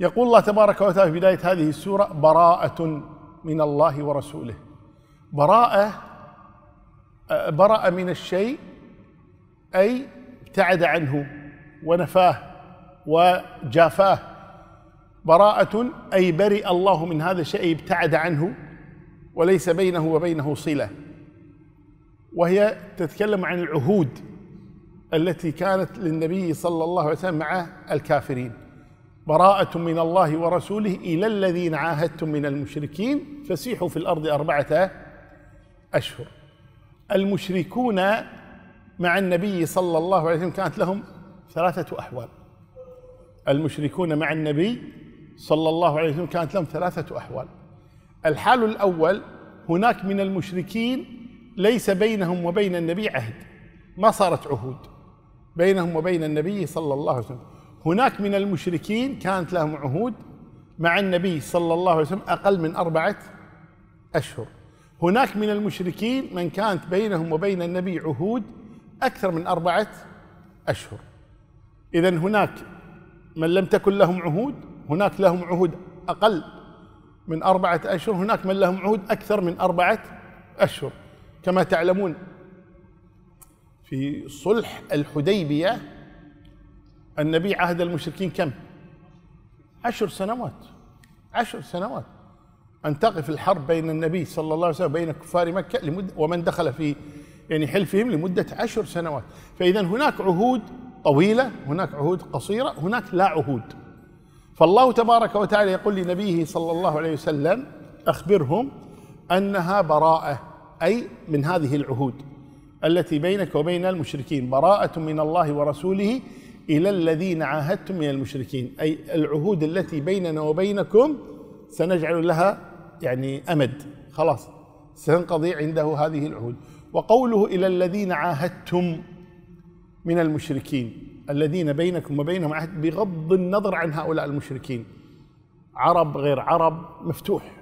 يقول الله تبارك وتعالى في بداية هذه السورة براءة من الله ورسوله براءة آه، برأ من الشيء أي ابتعد عنه ونفاه وجافاه براءة أي برئ الله من هذا الشيء ابتعد عنه وليس بينه وبينه صلة وهي تتكلم عن العهود التي كانت للنبي صلى الله عليه وسلم مع الكافرين براءة من الله ورسوله إلى الذين عاهدتم من المشركين فسيحوا في الأرض أربعة أشهر المشركون مع النبي صلى الله عليه وسلم كانت لهم ثلاثة أحوال المشركون مع النبي صلى الله عليه وسلم كانت لهم ثلاثة أحوال الحال الأول هناك من المشركين ليس بينهم وبين النبي عهد ما صارت عهود بينهم وبين النبي صلى الله عليه وسلم هناك من المشركين كانت لهم عهود مع النبي صلى الله عليه وسلم أقل من أربعة أشهر هناك من المشركين من كانت بينهم وبين النبي عهود أكثر من أربعة أشهر إذا هناك من لم تكن لهم عهود هناك لهم عهود أقل من أربعة أشهر هناك من لهم عهود أكثر من أربعة أشهر كما تعلمون في صلح الحديبية النبي عهد المشركين كم عشر سنوات عشر سنوات أن تقف الحرب بين النبي صلى الله عليه وسلم وبين كفار مكة لمدة ومن دخل في يعني حلفهم لمدة عشر سنوات فإذا هناك عهود طويلة هناك عهود قصيرة هناك لا عهود فالله تبارك وتعالى يقول لنبيه صلى الله عليه وسلم أخبرهم أنها براءة أي من هذه العهود التي بينك وبين المشركين براءة من الله ورسوله إلى الذين عاهدتم من المشركين أي العهود التي بيننا وبينكم سنجعل لها يعني أمد خلاص سنقضي عنده هذه العهود وقوله إلى الذين عاهدتم من المشركين الذين بينكم وبينهم عهد بغض النظر عن هؤلاء المشركين عرب غير عرب مفتوح